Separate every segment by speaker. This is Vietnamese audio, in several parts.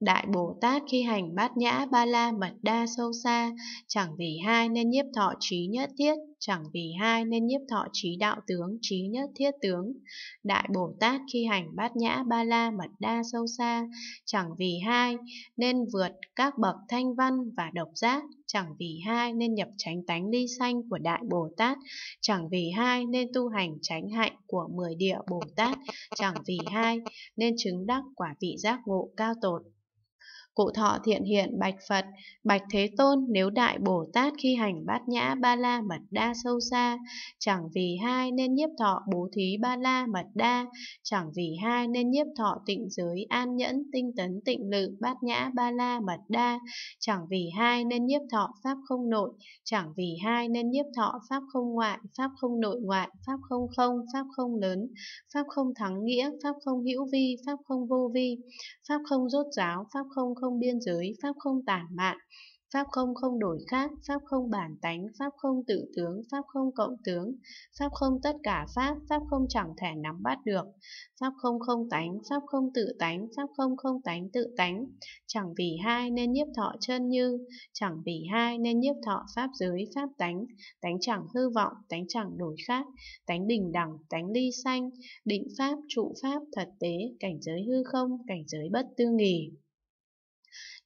Speaker 1: Đại Bồ Tát khi hành bát nhã ba la mật đa sâu xa, chẳng vì hai nên nhiếp thọ trí nhất thiết, chẳng vì hai nên nhiếp thọ trí đạo tướng, trí nhất thiết tướng. Đại Bồ Tát khi hành bát nhã ba la mật đa sâu xa, chẳng vì hai nên vượt các bậc thanh văn và độc giác, chẳng vì hai nên nhập chánh tánh ly sanh của Đại Bồ Tát, chẳng vì hai nên tu hành chánh hạnh của mười địa Bồ Tát, chẳng vì hai nên chứng đắc quả vị giác ngộ cao tột cụ thọ thiện hiện bạch Phật, bạch Thế Tôn nếu đại Bồ Tát khi hành bát nhã ba la mật đa sâu xa, chẳng vì hai nên nhiếp thọ bố thí ba la mật đa, chẳng vì hai nên nhiếp thọ tịnh giới an nhẫn tinh tấn tịnh lự bát nhã ba la mật đa, chẳng vì hai nên nhiếp thọ pháp không nội, chẳng vì hai nên nhiếp thọ pháp không ngoại, pháp không nội ngoại, pháp không không, pháp không lớn, pháp không thắng nghĩa, pháp không hữu vi, pháp không vô vi, pháp không rốt ráo pháp không không không biên giới, pháp không tản mạn, pháp không không đổi khác, pháp không bản tánh, pháp không tự tướng, pháp không cộng tướng, pháp không tất cả pháp, pháp không chẳng thể nắm bắt được, pháp không không tánh, pháp không tự tánh, pháp không không tánh tự tánh, chẳng vì hai nên nhiếp thọ chân như, chẳng vì hai nên nhiếp thọ pháp giới, pháp tánh, tánh chẳng hư vọng, tánh chẳng đổi khác, tánh bình đẳng, tánh ly sanh, định pháp, trụ pháp, thật tế, cảnh giới hư không, cảnh giới bất tư nghỉ.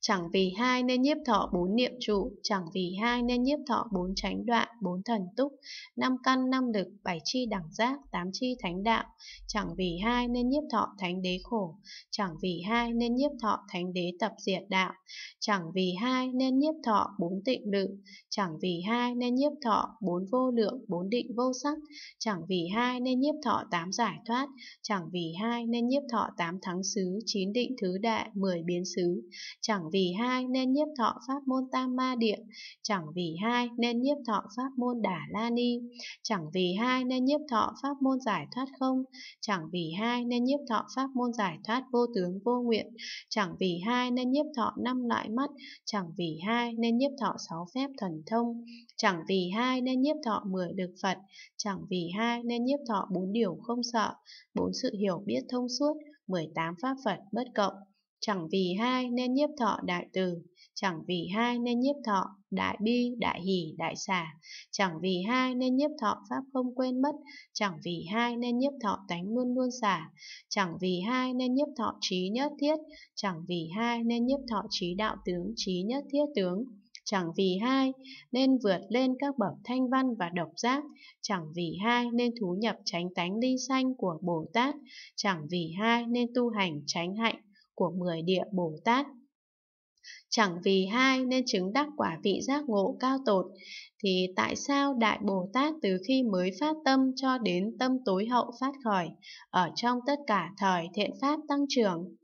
Speaker 1: Chẳng vì hai nên nhiếp thọ bốn niệm trụ, chẳng vì hai nên nhiếp thọ bốn chánh đoạn, bốn thần túc, năm căn năm lực, bảy chi đẳng giác, tám chi thánh đạo. Chẳng vì hai nên nhiếp thọ thánh đế khổ, chẳng vì hai nên nhiếp thọ thánh đế tập diệt đạo. Chẳng vì hai nên nhiếp thọ bốn tịnh lự, chẳng vì hai nên nhiếp thọ bốn vô lượng, bốn định vô sắc, chẳng vì hai nên nhiếp thọ tám giải thoát, chẳng vì hai nên nhiếp thọ tám thắng xứ, chín định thứ đại, mười biến xứ, chẳng vì hai nên nhiếp thọ pháp môn tam ma địa, chẳng vì hai nên nhiếp thọ pháp môn đả la ni, chẳng vì hai nên nhiếp thọ pháp môn giải thoát không, chẳng vì hai nên nhiếp thọ pháp môn giải thoát vô tướng vô nguyện, chẳng vì hai nên nhiếp thọ năm loại mắt, chẳng vì hai nên nhiếp thọ sáu phép thần thông, chẳng vì hai nên nhiếp thọ mười được Phật, chẳng vì hai nên nhiếp thọ bốn điều không sợ, bốn sự hiểu biết thông suốt, 18 pháp Phật bất cộng chẳng vì hai nên nhiếp thọ đại từ, chẳng vì hai nên nhiếp thọ đại bi, đại hỷ, đại xả, chẳng vì hai nên nhiếp thọ pháp không quên mất, chẳng vì hai nên nhiếp thọ tánh luôn luôn xả, chẳng vì hai nên nhiếp thọ trí nhất thiết, chẳng vì hai nên nhiếp thọ trí đạo tướng, trí nhất thiết tướng. Chẳng vì hai nên vượt lên các bậc thanh văn và độc giác, chẳng vì hai nên thú nhập tránh tánh ly sanh của Bồ Tát, chẳng vì hai nên tu hành tránh hạnh của mười địa Bồ Tát. Chẳng vì hai nên chứng đắc quả vị giác ngộ cao tột, thì tại sao Đại Bồ Tát từ khi mới phát tâm cho đến tâm tối hậu phát khởi, ở trong tất cả thời thiện pháp tăng trưởng,